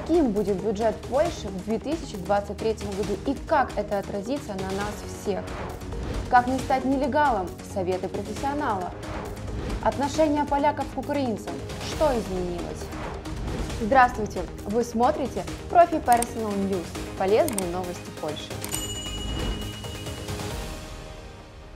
Каким будет бюджет Польши в 2023 году и как это отразится на нас всех? Как не стать нелегалом? Советы профессионала. Отношения поляков к украинцам. Что изменилось? Здравствуйте! Вы смотрите Профи Personal News. Полезные новости Польши.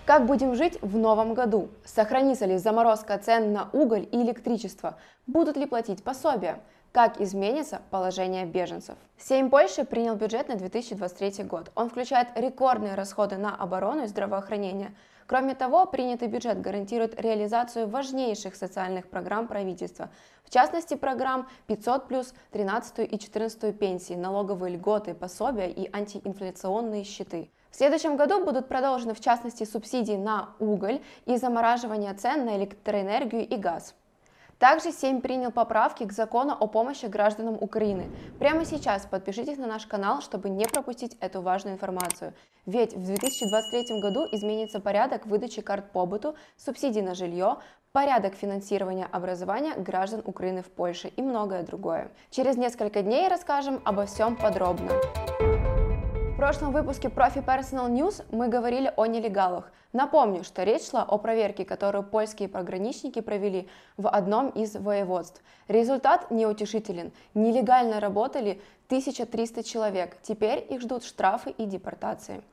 Как будем жить в новом году? Сохранится ли заморозка цен на уголь и электричество? Будут ли платить пособия? как изменится положение беженцев. Сейм Польши принял бюджет на 2023 год. Он включает рекордные расходы на оборону и здравоохранение. Кроме того, принятый бюджет гарантирует реализацию важнейших социальных программ правительства, в частности программ 500+, 13 и 14 пенсии, налоговые льготы, пособия и антиинфляционные счеты. В следующем году будут продолжены в частности субсидии на уголь и замораживание цен на электроэнергию и газ. Также Сейм принял поправки к закону о помощи гражданам Украины. Прямо сейчас подпишитесь на наш канал, чтобы не пропустить эту важную информацию. Ведь в 2023 году изменится порядок выдачи карт побыту, субсидий на жилье, порядок финансирования образования граждан Украины в Польше и многое другое. Через несколько дней расскажем обо всем подробно прошлом выпуске Профи Personal News мы говорили о нелегалах. Напомню, что речь шла о проверке, которую польские пограничники провели в одном из воеводств. Результат неутешителен. Нелегально работали 1300 человек. Теперь их ждут штрафы и депортации.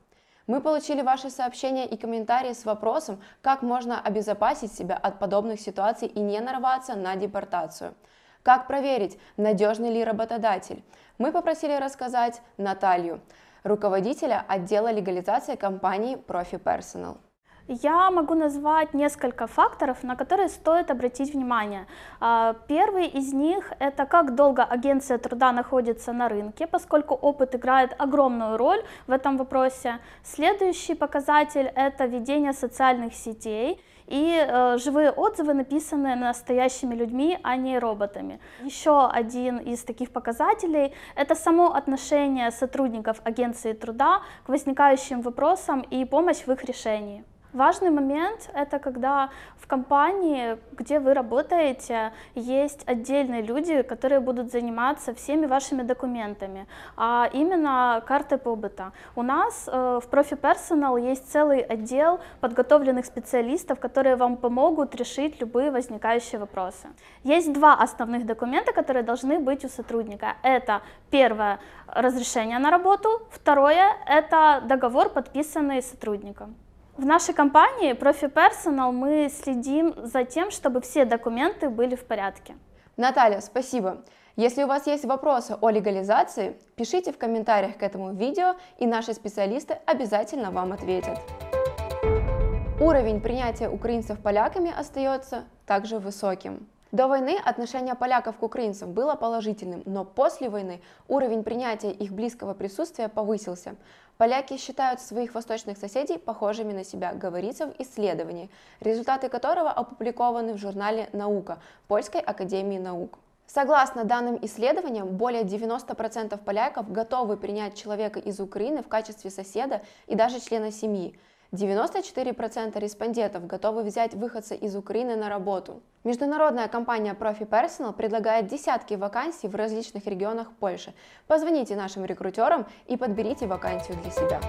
Мы получили ваши сообщения и комментарии с вопросом, как можно обезопасить себя от подобных ситуаций и не нарваться на депортацию. Как проверить, надежный ли работодатель? Мы попросили рассказать Наталью руководителя отдела легализации компании Profi Personal. Я могу назвать несколько факторов, на которые стоит обратить внимание. А, первый из них – это как долго агенция труда находится на рынке, поскольку опыт играет огромную роль в этом вопросе. Следующий показатель – это ведение социальных сетей и э, живые отзывы, написанные настоящими людьми, а не роботами. Еще один из таких показателей – это само отношение сотрудников агенции труда к возникающим вопросам и помощь в их решении. Важный момент — это когда в компании, где вы работаете, есть отдельные люди, которые будут заниматься всеми вашими документами, а именно карты побыта. У нас э, в Profi Personal есть целый отдел подготовленных специалистов, которые вам помогут решить любые возникающие вопросы. Есть два основных документа, которые должны быть у сотрудника. Это первое — разрешение на работу, второе — это договор, подписанный сотрудником. В нашей компании Profi Personal мы следим за тем, чтобы все документы были в порядке. Наталья, спасибо. Если у вас есть вопросы о легализации, пишите в комментариях к этому видео, и наши специалисты обязательно вам ответят. Уровень принятия украинцев поляками остается также высоким. До войны отношение поляков к украинцам было положительным, но после войны уровень принятия их близкого присутствия повысился. Поляки считают своих восточных соседей похожими на себя, говорится в исследовании, результаты которого опубликованы в журнале «Наука» Польской академии наук. Согласно данным исследования, более 90% поляков готовы принять человека из Украины в качестве соседа и даже члена семьи. 94% респондентов готовы взять выходца из Украины на работу. Международная компания Profi Personal предлагает десятки вакансий в различных регионах Польши. Позвоните нашим рекрутерам и подберите вакансию для себя.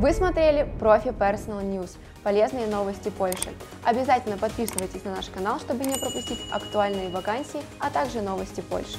Вы смотрели Profi Personal News – полезные новости Польши. Обязательно подписывайтесь на наш канал, чтобы не пропустить актуальные вакансии, а также новости Польши.